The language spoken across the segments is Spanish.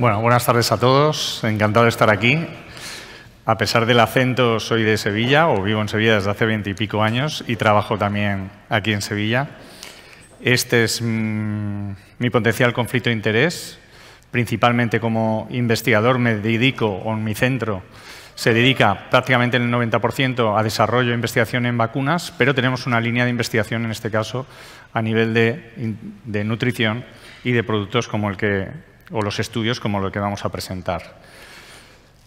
buenas tardes a todos. Encantado de estar aquí. A pesar del acento, soy de Sevilla o vivo en Sevilla desde hace y pico años y trabajo también aquí en Sevilla. Este es mm, mi potencial conflicto de interés. Principalmente como investigador me dedico, o en mi centro, se dedica prácticamente el 90% a desarrollo e investigación en vacunas, pero tenemos una línea de investigación, en este caso, a nivel de nutrición y de productos como el que o los estudios como lo que vamos a presentar.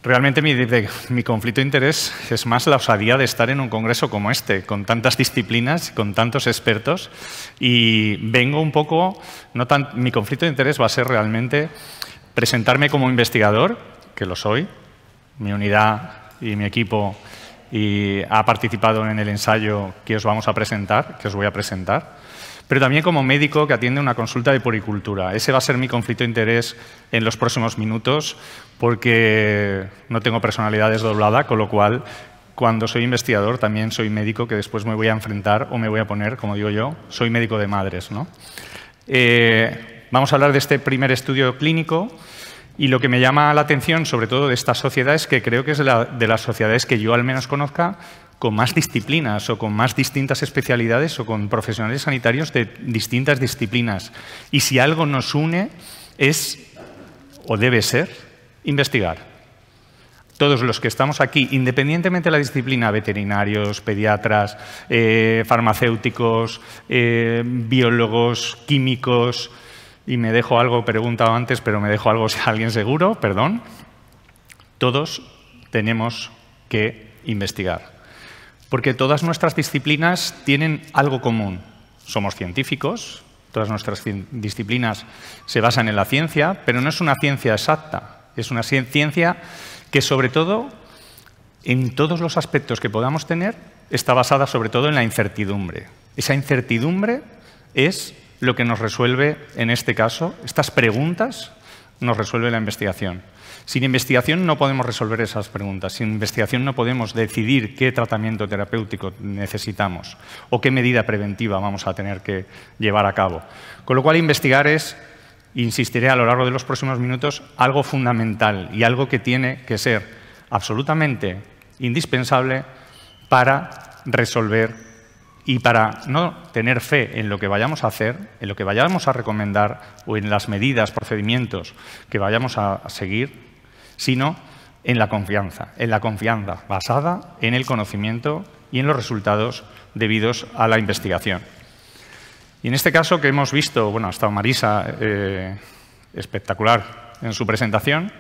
Realmente mi, conflicto de interés es más la osadía de estar en un congreso como este, con tantas disciplinas, con tantos expertos, y vengo un poco, mi conflicto de interés va a ser realmente presentarme como investigador, que lo soy, mi unidad y mi equipo y ha participado en el ensayo que os vamos a presentar, que os voy a presentar, pero también como médico que atiende una consulta de poricultura. Ese va a ser mi conflicto de interés en los próximos minutos, porque no tengo personalidad desdoblada, con lo cual cuando soy investigador también soy médico que después me voy a enfrentar o me voy a poner, como digo yo, soy médico de madres. Eh, vamos a hablar de este primer estudio clínico y lo que me llama la atención sobre todo de esta sociedad es que creo que es de las sociedades que yo al menos conozca con más disciplinas o con más distintas especialidades o con profesionales sanitarios de distintas disciplinas. Y si algo nos une es, o debe ser, investigar. Todos los que estamos aquí, independientemente de la disciplina, veterinarios, pediatras, eh, farmacéuticos, eh, biólogos, químicos, y me dejo algo, preguntado antes, pero me dejo algo si alguien seguro, perdón, todos tenemos que investigar. Porque todas nuestras disciplinas tienen algo común. Somos científicos, todas nuestras disciplinas se basan en la ciencia, pero no es una ciencia exacta, es una ciencia que sobre todo, en todos los aspectos que podamos tener, está basada sobre todo en la incertidumbre. Esa incertidumbre es lo que nos resuelve, en este caso, estas preguntas nos resuelve la investigación. Sin investigación no podemos resolver esas preguntas, sin investigación no podemos decidir qué tratamiento terapéutico necesitamos o qué medida preventiva vamos a tener que llevar a cabo. Con lo cual, investigar es, insistiré a lo largo de los próximos minutos, algo fundamental y algo que tiene que ser absolutamente indispensable para resolver y para no tener fe en lo que vayamos a hacer, en lo que vayamos a recomendar o en las medidas, procedimientos que vayamos a seguir, sino en la confianza, en la confianza basada en el conocimiento y en los resultados debidos a la investigación. Y en este caso que hemos visto, bueno, ha estado Marisa eh, espectacular en su presentación,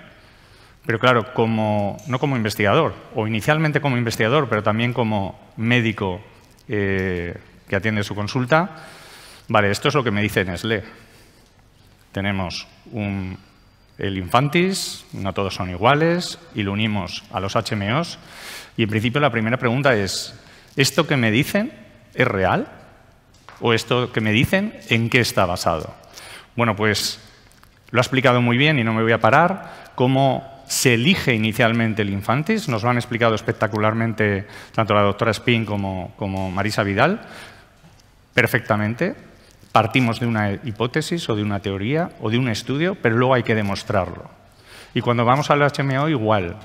pero claro, como, no como investigador, o inicialmente como investigador, pero también como médico eh, que atiende su consulta. Vale, esto es lo que me dice Nestlé. Tenemos un, el infantis, no todos son iguales, y lo unimos a los HMOs. Y en principio la primera pregunta es, ¿esto que me dicen es real? ¿O esto que me dicen en qué está basado? Bueno, pues lo ha explicado muy bien y no me voy a parar, cómo se elige inicialmente el infantis, nos lo han explicado espectacularmente tanto la doctora Spin como, como Marisa Vidal, perfectamente. Partimos de una hipótesis o de una teoría o de un estudio, pero luego hay que demostrarlo. Y cuando vamos al HMO igual,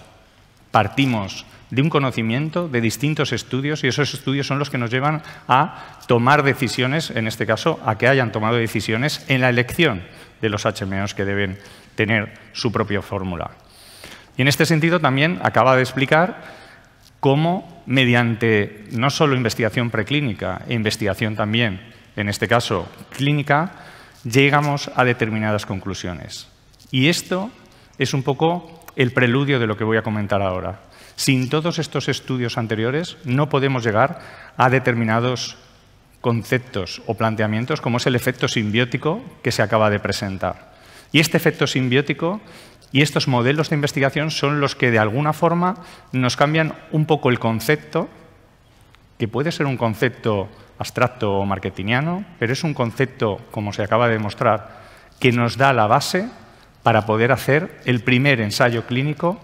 partimos de un conocimiento, de distintos estudios, y esos estudios son los que nos llevan a tomar decisiones, en este caso, a que hayan tomado decisiones en la elección de los HMOs que deben tener su propia fórmula. Y en este sentido también acaba de explicar cómo mediante no solo investigación preclínica e investigación también, en este caso clínica, llegamos a determinadas conclusiones. Y esto es un poco el preludio de lo que voy a comentar ahora. Sin todos estos estudios anteriores no podemos llegar a determinados conceptos o planteamientos como es el efecto simbiótico que se acaba de presentar. Y este efecto simbiótico y estos modelos de investigación son los que de alguna forma nos cambian un poco el concepto, que puede ser un concepto abstracto o marketingiano, pero es un concepto, como se acaba de demostrar, que nos da la base para poder hacer el primer ensayo clínico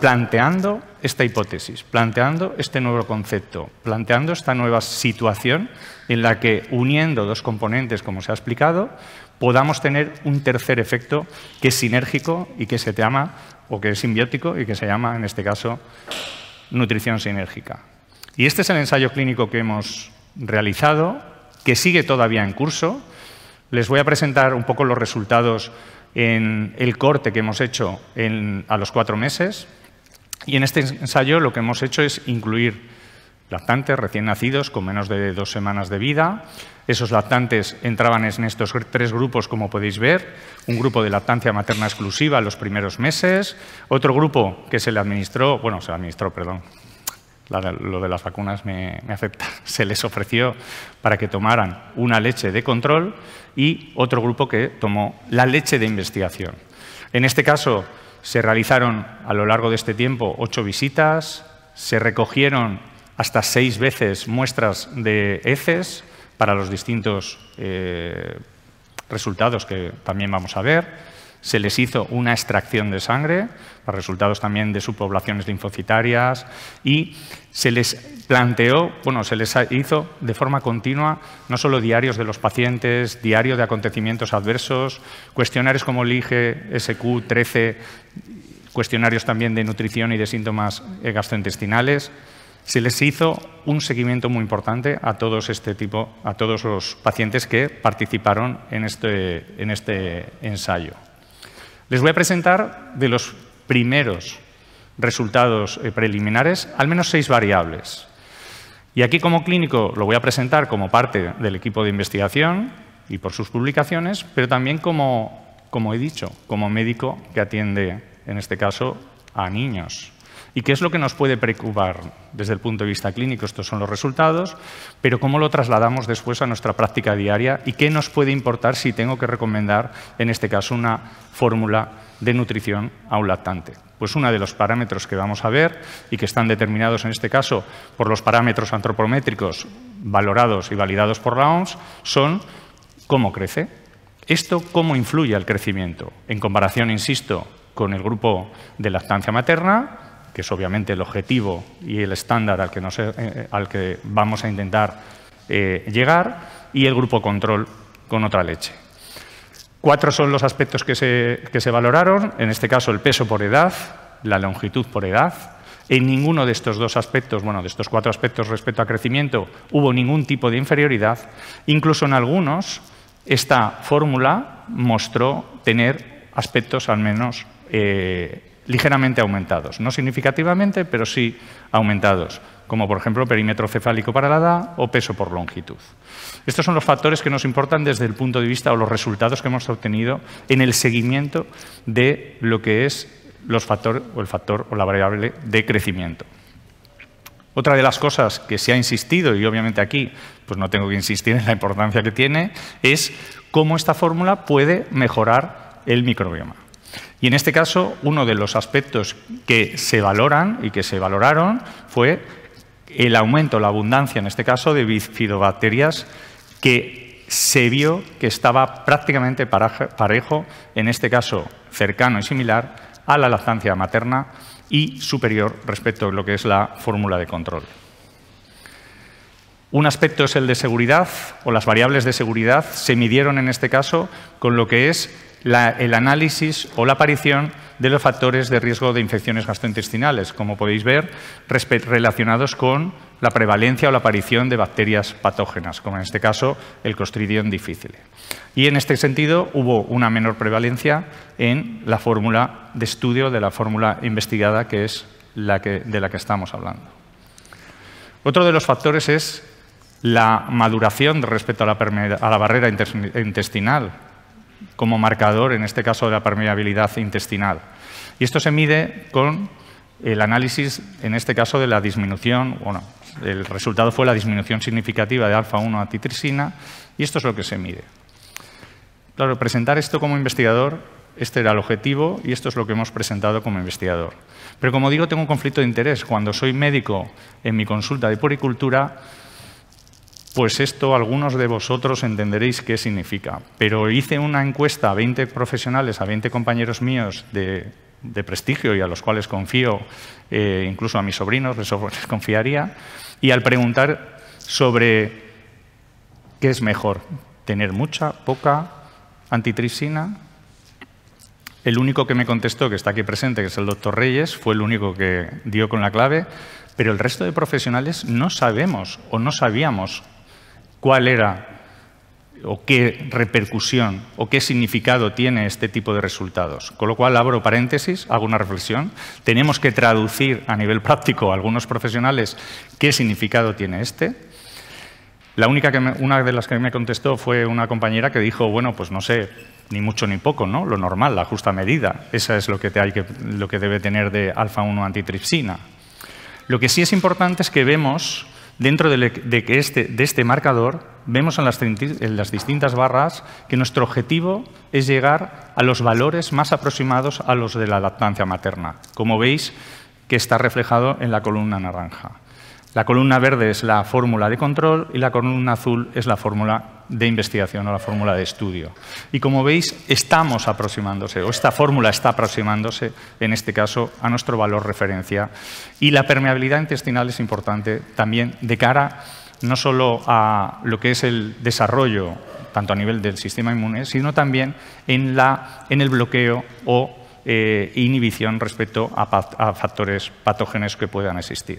planteando esta hipótesis, planteando este nuevo concepto, planteando esta nueva situación en la que uniendo dos componentes, como se ha explicado, podamos tener un tercer efecto que es sinérgico y que se llama, o que es simbiótico y que se llama, en este caso, nutrición sinérgica. Y este es el ensayo clínico que hemos realizado, que sigue todavía en curso. Les voy a presentar un poco los resultados en el corte que hemos hecho a los cuatro meses. Y en este ensayo lo que hemos hecho es incluir lactantes recién nacidos con menos de dos semanas de vida. Esos lactantes entraban en estos tres grupos, como podéis ver. Un grupo de lactancia materna exclusiva los primeros meses. Otro grupo que se le administró, bueno, se administró, perdón, lo de las vacunas me, me afecta, se les ofreció para que tomaran una leche de control y otro grupo que tomó la leche de investigación. En este caso, se realizaron a lo largo de este tiempo ocho visitas, se recogieron hasta seis veces muestras de heces para los distintos eh, resultados que también vamos a ver se les hizo una extracción de sangre, para resultados también de subpoblaciones linfocitarias, y se les planteó, bueno, se les hizo de forma continua no solo diarios de los pacientes, diario de acontecimientos adversos, cuestionarios como el IGE sq 13 cuestionarios también de nutrición y de síntomas eh, gastrointestinales. Se les hizo un seguimiento muy importante a todos este tipo, a todos los pacientes que participaron en este, en este ensayo. Les voy a presentar de los primeros resultados eh, preliminares al menos seis variables. Y aquí como clínico lo voy a presentar como parte del equipo de investigación y por sus publicaciones, pero también como, como he dicho, como médico que atiende, en este caso, a niños. ¿Y qué es lo que nos puede preocupar desde el punto de vista clínico? Estos son los resultados, pero ¿cómo lo trasladamos después a nuestra práctica diaria? ¿Y qué nos puede importar si tengo que recomendar, en este caso, una fórmula de nutrición a un lactante? Pues uno de los parámetros que vamos a ver y que están determinados en este caso por los parámetros antropométricos valorados y validados por la OMS son cómo crece. Esto cómo influye al crecimiento en comparación, insisto, con el grupo de lactancia materna que es obviamente el objetivo y el estándar al que, eh, eh, al que vamos a intentar eh, llegar, y el grupo control con otra leche. Cuatro son los aspectos que se, valoraron, en este caso el peso por edad, la longitud por edad. En ninguno de estos dos aspectos, bueno, de estos cuatro aspectos respecto a crecimiento, hubo ningún tipo de inferioridad. Incluso en algunos, esta fórmula mostró tener aspectos al menos ligeramente aumentados, no significativamente, pero sí aumentados, como por ejemplo perímetro cefálico para la edad o peso por longitud. Estos son los factores que nos importan desde el punto de vista o los resultados que hemos obtenido en el seguimiento de lo que es los factores o el factor o la variable de crecimiento. Otra de las cosas que se ha insistido, y obviamente aquí pues no tengo que insistir en la importancia que tiene, es cómo esta fórmula puede mejorar el microbioma. Y en este caso, uno de los aspectos que se valoran y que se valoraron fue el aumento, la abundancia, en este caso, de bifidobacterias que se vio que estaba prácticamente parejo, en este caso cercano y similar, a la lactancia materna y superior respecto a lo que es la fórmula de control. Un aspecto es el de seguridad, o las variables de seguridad se midieron en este caso con lo que es el análisis o la aparición de los factores de riesgo de infecciones gastrointestinales, como podéis ver, relacionados con la prevalencia o la aparición de bacterias patógenas, como en este caso el costridión difícil. Y en este sentido hubo una menor prevalencia en la fórmula de estudio de la fórmula investigada, que es la de la que estamos hablando. Otro de los factores es la maduración respecto a la barrera intestinal, como marcador, en este caso de la permeabilidad intestinal. Y esto se mide con el análisis, en este caso, de la disminución, bueno, el resultado fue la disminución significativa de alfa-1 titrisina, y esto es lo que se mide. Claro, presentar esto como investigador, este era el objetivo y esto es lo que hemos presentado como investigador. Pero como digo, tengo un conflicto de interés. Cuando soy médico en mi consulta de poricultura, pues esto algunos de vosotros entenderéis qué significa. Pero hice una encuesta a 20 profesionales, a 20 compañeros míos de, prestigio y a los cuales confío, eh, incluso a mis sobrinos les confiaría, y al preguntar sobre qué es mejor, tener mucha, poca antitricina el único que me contestó, que está aquí presente, que es el doctor Reyes, fue el único que dio con la clave, pero el resto de profesionales no sabemos o no sabíamos cuál era o qué repercusión o qué significado tiene este tipo de resultados. Con lo cual abro paréntesis, hago una reflexión. Tenemos que traducir a nivel práctico a algunos profesionales qué significado tiene este. La única que una de las que me contestó fue una compañera que dijo, bueno, pues no sé, ni mucho ni poco, ¿no? Lo normal, la justa medida. Esa es lo que, te hay que, lo que debe tener de alfa-1 antitripsina. Lo que sí es importante es que vemos Dentro e-, este, de, este, marcador vemos en las, en las distintas barras que nuestro objetivo es llegar a los valores más aproximados a los de la lactancia materna, como veis que está reflejado en la columna naranja. La columna verde es la fórmula de control y la columna azul es la fórmula de investigación o la fórmula de estudio. Y como veis, estamos aproximándose, o esta fórmula está aproximándose, en este caso, a nuestro valor referencia. Y la permeabilidad intestinal es importante también de cara no solo a lo que es el desarrollo, tanto a nivel del sistema inmune, sino también en, la, en el bloqueo o eh, inhibición respecto a, factores patógenos que puedan existir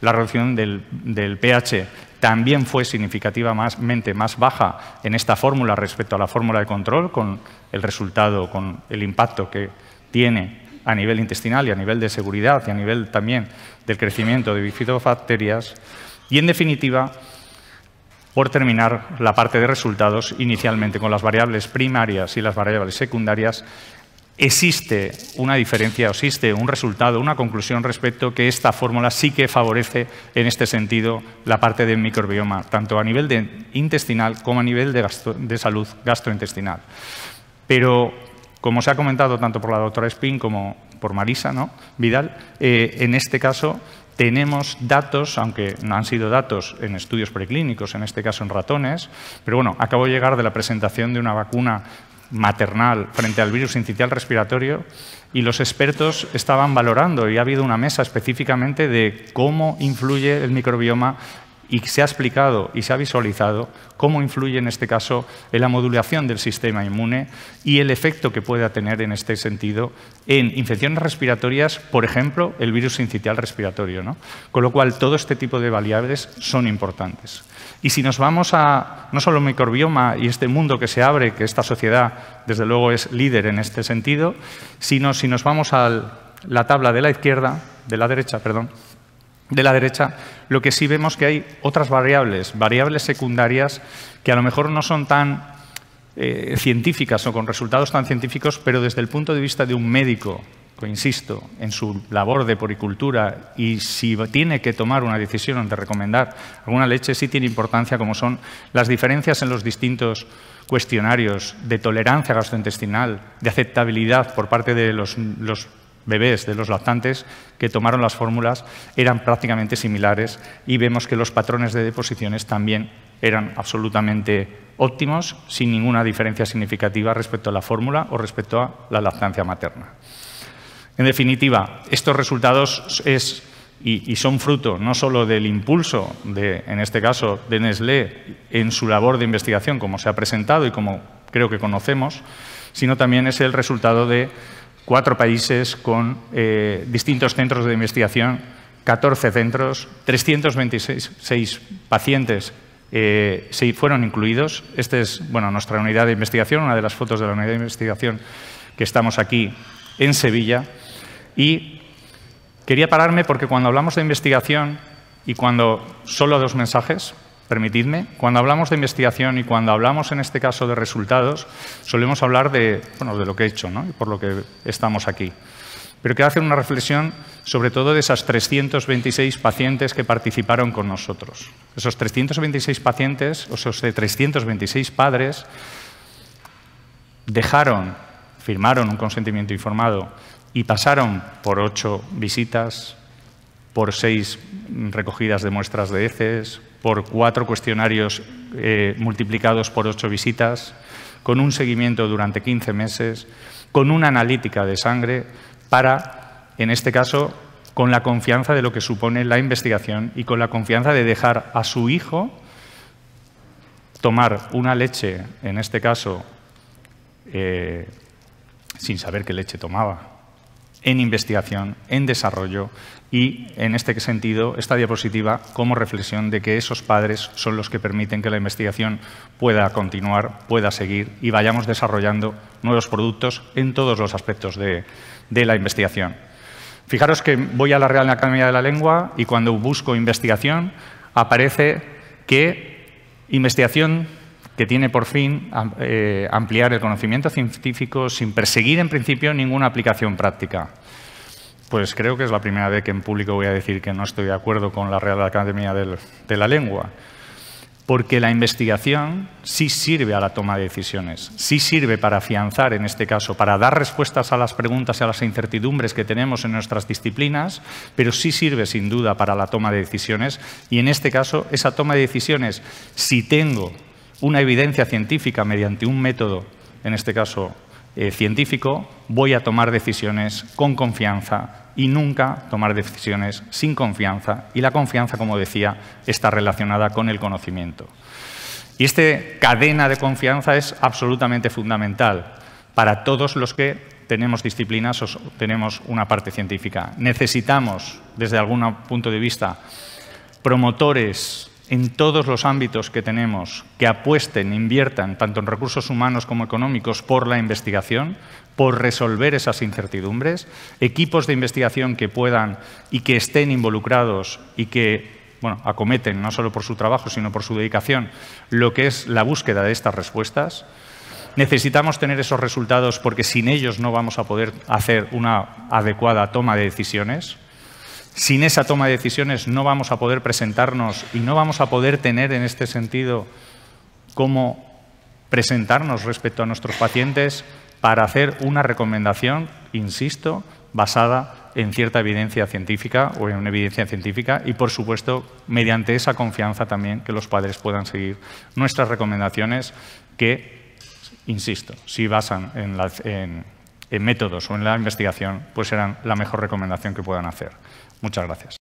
la reducción del, del, pH también fue significativamente más baja en esta fórmula respecto a la fórmula de control, con el resultado, con el impacto que tiene a nivel intestinal y a nivel de seguridad y a nivel también del crecimiento de bifidobacterias. Y, en definitiva, por terminar la parte de resultados inicialmente con las variables primarias y las variables secundarias, existe una diferencia, existe un resultado, una conclusión respecto que esta fórmula sí que favorece en este sentido la parte del microbioma, tanto a nivel de intestinal como a nivel de, salud gastrointestinal. Pero, como se ha comentado tanto por la doctora Spin como por Marisa ¿no? Vidal, eh, en este caso tenemos datos, aunque no han sido datos en estudios preclínicos, en este caso en ratones, pero bueno, acabo de llegar de la presentación de una vacuna maternal frente al virus incitial respiratorio y los expertos estaban valorando y ha habido una mesa específicamente de cómo influye el microbioma y se ha explicado y se ha visualizado cómo influye en este caso en la modulación del sistema inmune y el efecto que pueda tener en este sentido en infecciones respiratorias, por ejemplo, el virus incitial respiratorio. Con lo cual, todo este tipo de variables son importantes. Y si nos vamos a no solo microbioma y este mundo que se abre, que esta sociedad desde luego es líder en este sentido, sino si nos vamos a la tabla de la izquierda, de la derecha, perdón, de la derecha, lo que sí vemos que hay otras variables, variables secundarias que a lo mejor no son tan eh, científicas o con resultados tan científicos, pero desde el punto de vista de un médico, coinsisto, insisto, en su labor de poricultura y si tiene que tomar una decisión de recomendar alguna leche, sí tiene importancia como son las diferencias en los distintos cuestionarios de tolerancia gastrointestinal, de aceptabilidad por parte de los bebés de los lactantes que tomaron las fórmulas eran prácticamente similares y vemos que los patrones de deposiciones también eran absolutamente óptimos, sin ninguna diferencia significativa respecto a la fórmula o respecto a la lactancia materna. En definitiva, estos resultados es, y, son fruto no solo del impulso, de, en este caso, de Nestlé en su labor de investigación, como se ha presentado y como creo que conocemos, sino también es el resultado de cuatro países con eh, distintos centros de investigación, 14 centros, 326 pacientes eh, se fueron incluidos. Esta es bueno, nuestra unidad de investigación, una de las fotos de la unidad de investigación que estamos aquí en Sevilla. Y quería pararme porque cuando hablamos de investigación y cuando solo dos mensajes, Permitidme, cuando hablamos de investigación y cuando hablamos en este caso de resultados, solemos hablar de, bueno, de lo que he hecho y por lo que estamos aquí. Pero quiero hacer una reflexión sobre todo de esas 326 pacientes que participaron con nosotros. Esos 326 pacientes, o esos 326 padres, dejaron, firmaron un consentimiento informado y pasaron por ocho visitas, por seis recogidas de muestras de heces, por cuatro cuestionarios eh, multiplicados por ocho visitas, con un seguimiento durante 15 meses, con una analítica de sangre para, en este caso, con la confianza de lo que supone la investigación y con la confianza de dejar a su hijo tomar una leche, en este caso, eh, sin saber qué leche tomaba, en investigación, en desarrollo, y en este sentido esta diapositiva como reflexión de que esos padres son los que permiten que la investigación pueda continuar, pueda seguir y vayamos desarrollando nuevos productos en todos los aspectos de, la investigación. Fijaros que voy a la Real Academia de la Lengua y cuando busco investigación aparece que investigación que tiene por fin eh, ampliar el conocimiento científico sin perseguir en principio ninguna aplicación práctica. Pues creo que es la primera vez que en público voy a decir que no estoy de acuerdo con la Real Academia de la Lengua. Porque la investigación sí sirve a la toma de decisiones, sí sirve para afianzar, en este caso, para dar respuestas a las preguntas y a las incertidumbres que tenemos en nuestras disciplinas, pero sí sirve sin duda para la toma de decisiones. Y en este caso, esa toma de decisiones, si tengo una evidencia científica mediante un método, en este caso eh, científico, voy a tomar decisiones con confianza, y nunca tomar decisiones sin confianza. Y la confianza, como decía, está relacionada con el conocimiento. Y esta cadena de confianza es absolutamente fundamental para todos los que tenemos disciplinas o tenemos una parte científica. Necesitamos, desde algún punto de vista, promotores en todos los ámbitos que tenemos que apuesten, inviertan, tanto en recursos humanos como económicos, por la investigación, por resolver esas incertidumbres, equipos de investigación que puedan y que estén involucrados y que bueno, acometen, no solo por su trabajo, sino por su dedicación, lo que es la búsqueda de estas respuestas. Necesitamos tener esos resultados porque sin ellos no vamos a poder hacer una adecuada toma de decisiones. Sin esa toma de decisiones no vamos a poder presentarnos y no vamos a poder tener en este sentido cómo presentarnos respecto a nuestros pacientes, para hacer una recomendación, insisto, basada en cierta evidencia científica o en una evidencia científica y, por supuesto, mediante esa confianza también que los padres puedan seguir nuestras recomendaciones que, insisto, si basan en, métodos o en la investigación, pues serán la mejor recomendación que puedan hacer. Muchas gracias.